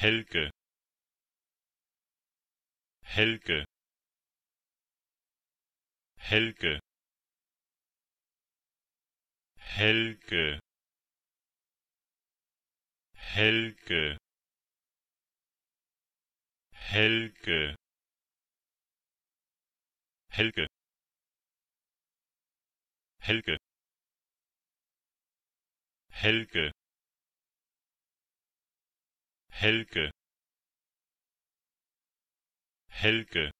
Helke Helke Helke Helke Helke Helke Helke Helke Helke Helke Helke